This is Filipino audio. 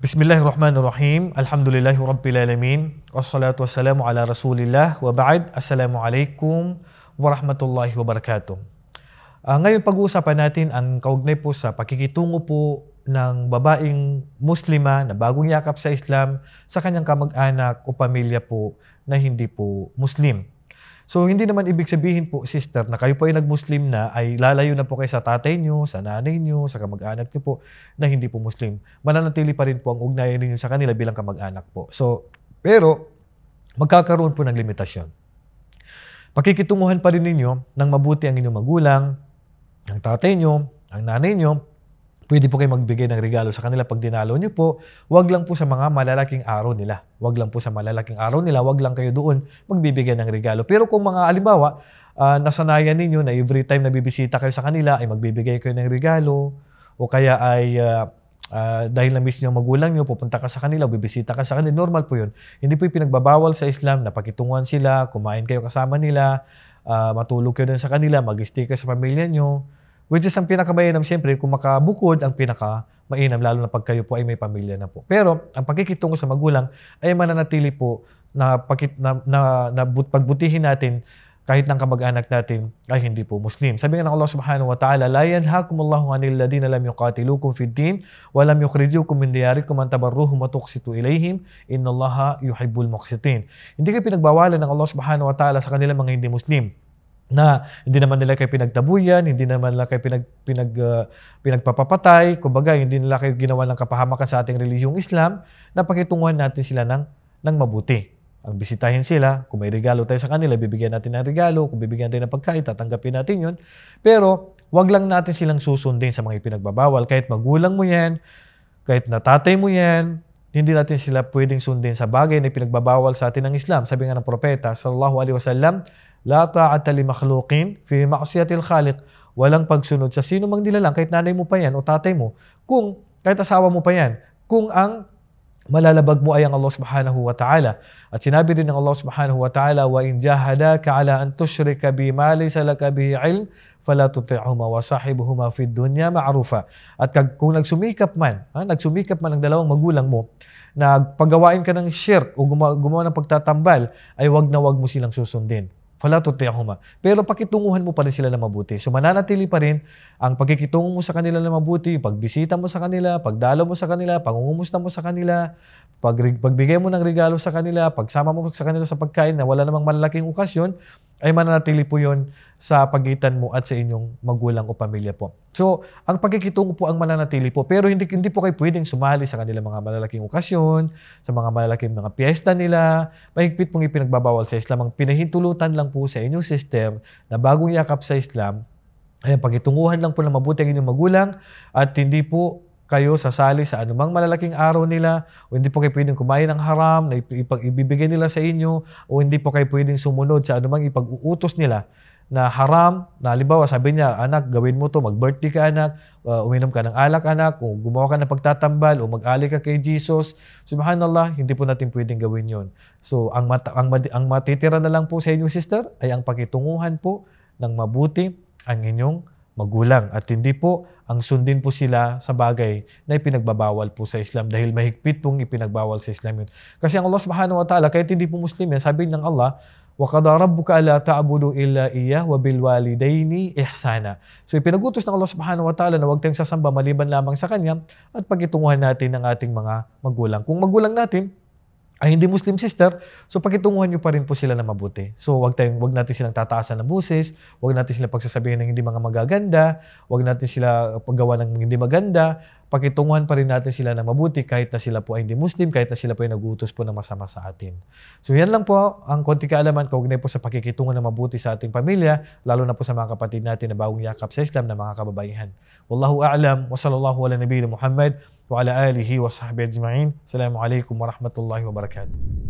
Bismillahirrahmanirrahim. Alhamdulillahi Rabbil Alamin. Wassalatu wassalamu ala Rasulillah. Wa ba'd. Assalamualaikum warahmatullahi wabarakatuh. Uh, ngayon pag-uusapan natin ang kaugnay po sa pakikitungo po ng babaeng muslima na bagong yakap sa Islam sa kanyang kamag-anak o pamilya po na hindi po Muslim. So, hindi naman ibig sabihin po, sister, na kayo po ay nag-Muslim na, ay lalayo na po kayo sa tatay nyo, sa nanay nyo, sa kamag-anak nyo po, na hindi po Muslim. Mananatili pa rin po ang ugnayan ninyo sa kanila bilang kamag-anak po. So, pero, magkakaroon po ng limitasyon. Pakikitunguhan pa rin ninyo ng mabuti ang inyong magulang, ang tatay nyo, ang nanay nyo, Pwede po kayo magbigay ng regalo sa kanila pag dinalo niyo po. Huwag lang po sa mga malalaking araw nila. Huwag lang po sa malalaking araw nila. wag lang kayo doon magbibigay ng regalo. Pero kung mga alimbawa, uh, ah, nasanayan ninyo na every time na bibisita kayo sa kanila ay magbibigay kayo ng regalo o kaya ay uh, uh, dahil na-miss niyo ang magulang niyo, pupunta ka sa kanila, bibisita ka sa kanila, normal po yun. Hindi po pinagbabawal sa Islam na pakitunguan sila, kumain kayo kasama nila, uh, matulog kayo din sa kanila, mag-stay kayo sa pamilya niyo, Which is ang pinakamainam siyempre kung makabukod ang pinakamainam lalo na pag kayo po ay may pamilya na po. Pero ang pagkikitungo sa magulang ay mananatili po na, pakit, na, na, na, na pagbutihin natin kahit ng kamag-anak natin ay hindi po Muslim. Sabi nga ng Allah subhanahu wa ta'ala, La yanhakumullahu anil ladina lam yuqatilukum fid din wa lam yukhrijukum min diyarikum an tabarruhum wa tuqsitu ilayhim innallaha yuhibbul muqsitin. Hindi kayo pinagbawalan ng Allah subhanahu wa ta'ala sa kanilang mga hindi Muslim na hindi naman nila kay pinagtabuyan, hindi naman nila kay pinag, pinag, uh, pinagpapapatay, kumbaga hindi nila kayo ginawa ng kapahamakan sa ating relihiyong Islam, napakitunguhan natin sila ng, ng mabuti. Ang bisitahin sila, kung may regalo tayo sa kanila, bibigyan natin ng regalo, kung bibigyan tayo ng pagkain, tatanggapin natin yun. Pero wag lang natin silang susundin sa mga ipinagbabawal, kahit magulang mo yan, kahit natatay mo yan, hindi natin sila pwedeng sundin sa bagay na pinagbabawal sa atin ng Islam. Sabi nga ng propeta, sallallahu alaihi wasallam, La ta'ata li makhluqin fi ma'usiyatil khaliq. Walang pagsunod sa sino mang nilalang, kahit nanay mo pa yan o tatay mo, kung, kahit asawa mo pa yan, kung ang malalabag mo ay ang Allah subhanahu wa ta'ala. At sinabi rin ng Allah subhanahu wa ta'ala, "Wa وَإِنْ جَاهَدَاكَ عَلَىٰ أَنْ تُشْرِكَ بِمَا لَيْسَ bihi 'ilm, fala فَلَا wa وَصَحِبْهُمَا fid dunya ma'rufa." At kung nagsumikap man, ha, nagsumikap man ang dalawang magulang mo, nagpagawain ka ng shirk o gumawa, gumawa ng pagtatambal, ay wag na wag mo silang susundin. Fala tutiyahuma. Pero pakitunguhan mo pa rin sila na mabuti. So mananatili pa rin ang pagkikitungo mo sa kanila na mabuti, pagbisita mo sa kanila, pagdalaw mo sa kanila, pangungumusta mo sa kanila, pag, pagbigay mo ng regalo sa kanila, pagsama mo sa kanila sa pagkain na wala namang malalaking okasyon, ay mananatili po yon sa pagitan mo at sa inyong magulang o pamilya po. So, ang pagkikitungo po ang mananatili po. Pero hindi, hindi po kayo pwedeng sumali sa kanila mga malalaking okasyon, sa mga malalaking mga piyesta nila. Mahigpit pong ipinagbabawal sa Islam. Ang pinahintulutan lang po sa inyong sister na bagong yakap sa Islam, ay pagitunguhan lang po ng mabuti ang inyong magulang at hindi po kayo sasali sa anumang malalaking araw nila o hindi po kayo pwedeng kumain ng haram na ipag ibibigay nila sa inyo o hindi po kayo pwedeng sumunod sa anumang ipag-uutos nila na haram, na halimbawa sabi niya, anak, gawin mo to, mag-birthday ka anak, uh, uminom ka ng alak anak, o gumawa ka ng pagtatambal, o mag-ali ka kay Jesus, subhanallah, hindi po natin pwedeng gawin yon. So, ang, mata- ang, mad- ang matitira na lang po sa inyo, sister, ay ang pakitunguhan po ng mabuti ang inyong magulang at hindi po ang sundin po sila sa bagay na ipinagbabawal po sa Islam dahil mahigpit pong ipinagbawal sa Islam yun. Kasi ang Allah subhanahu wa ta'ala, kahit hindi po Muslim yan, sabi ng Allah, وَقَدَ رَبُّكَ أَلَا تَعْبُدُ إِلَّا إِيَّهُ وَبِالْوَالِدَيْنِ إِحْسَانًا So ipinagutos ng Allah subhanahu wa ta'ala na huwag tayong sasamba maliban lamang sa Kanya at pagitunguhan natin ang ating mga magulang. Kung magulang natin, ay hindi Muslim sister, so pakitunguhan nyo pa rin po sila na mabuti. So wag tayong wag natin silang tataasan ng buses, wag natin sila pagsasabihin ng hindi mga magaganda, wag natin sila paggawa ng hindi maganda, pakitunguhan pa rin natin sila ng mabuti kahit na sila po ay hindi Muslim, kahit na sila po ay nagutos po ng masama sa atin. So yan lang po ang konti kaalaman ko kaugnay po sa pakikitungo ng mabuti sa ating pamilya, lalo na po sa mga kapatid natin na bagong yakap sa Islam na mga kababaihan. Wallahu a'lam wa sallallahu ala nabiyina Muhammad wa ala alihi wa sahbihi ajma'in. Assalamu alaikum wa rahmatullahi wa barakatuh.